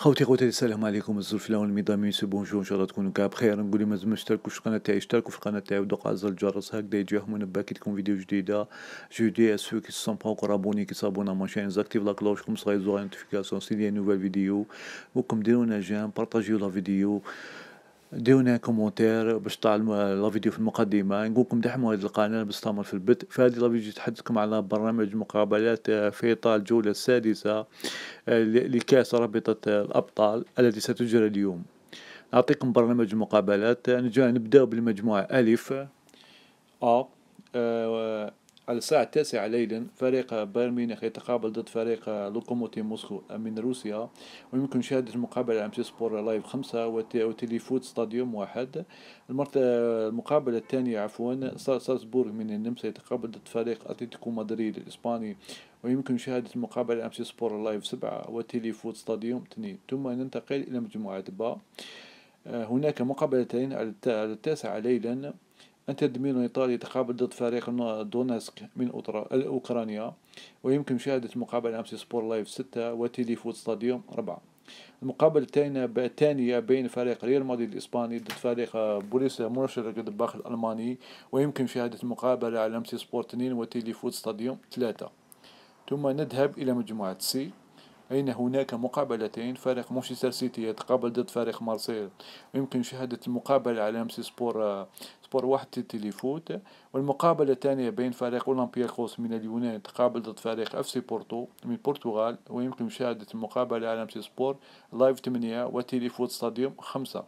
خوتي خوتي السلام عليكم الزول الاول الميدامين سي بونجور ان شاء الله تكونوا كاع بخير نقول مازال ما اشتركوش في القناه تاعي اشتركوا في القناه تاعي ودقوا على زر الجرس هكذا يجيهم ونبا تكون فيديو جديده جودي دي اسو كي سون با رابوني كي سابونا ما شاين زاكتيف لا كلوش كوم صغير زوغ نوتيفيكاسيون سي دي نوفال فيديو وكم ديرونا جيم بارطاجيو لا فيديو ديونا كومونتير باش تعلموا لا فيديو في المقدمه نقول لكم دحموا هذه القناه باش تستمر في البدء فهذه لا فيديو تحدثكم على برنامج مقابلات آه، في اطار الجوله السادسه آه، لكاس رابطه الابطال التي ستجرى اليوم نعطيكم برنامج المقابلات آه، نبداو بالمجموعه الف ا على الساعة التاسعة ليلا فريق بايرن ميونخ يتقابل ضد فريق لوكوموتيف موسكو من روسيا ويمكن مشاهدة المقابلة على سبور لايف خمسة وتليفوت ستاديوم واحد المقابلة الثانية عفوا سالزبورغ من النمسا يتقابل ضد فريق أتلتيكو مدريد الإسباني ويمكن مشاهدة المقابلة على سبور لايف سبعة وتليفوت ستاديوم اثنين ثم ننتقل إلى مجموعة با آه، هناك مقابلتين على التاسعة ليلا تدمير ايطالي تقابل ضد فريق دونسك من أوكرانيا ويمكن مشاهدة المقابلة أمس سبور لايف 6 فوت ستاديوم 4 المقابلة الثانية بين فريق ريال مدريد الإسباني ضد فريق بوليس مونشنغلاد الباخ الألماني ويمكن مشاهدة المقابلة على أمسي سبور 2 فوت ستاديوم 3 ثم نذهب إلى مجموعة سي أين هناك مقابلتين فريق مانشستر سيتي يتقابل ضد فريق مارسيل يمكن مشاهدة المقابلة على أمس سبور سبور واحد تليفوت والمقابلة الثانية بين فريق أولمبياكوس من اليونان يتقابل ضد فريق اف سي بورتو من البرتغال ويمكن مشاهدة المقابلة على أمس سبور لايف 8 وتليفوت ستاديوم 5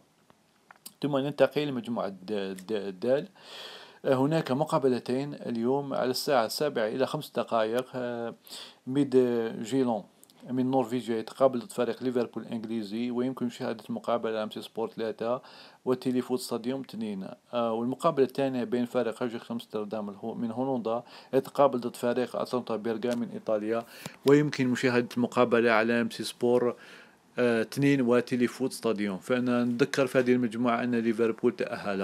ثم ننتقل لمجموعة د دال هناك مقابلتين اليوم على الساعة السابعة إلى خمس دقائق ميد جيلون من نورفيجيا يتقابل ضد فريق ليفربول الانجليزي ويمكن مشاهده المقابله امس سبورت 3 وتليفوت ستاديوم 2 آه، والمقابله الثانيه بين فريق اجيك امستردام من هولندا يتقابل ضد فريق اتلانتا بيرغا من ايطاليا ويمكن مشاهده المقابله على ام سبورت اثنين وتليفوت ستاديون فانا نذكر في هذه المجموعه ان ليفربول تاهل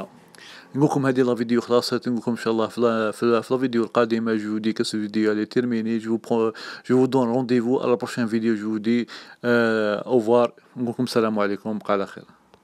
نقول لكم هذه لا فيديو خلاصت نقول لكم ان شاء الله في لا في لا فيديو القادمه جو دي كاس فيديو اللي تيرميني جو برون جو دون رونديفو على لا بروشين فيديو جو دي اوفوار نقول لكم السلام عليكم بقى على خير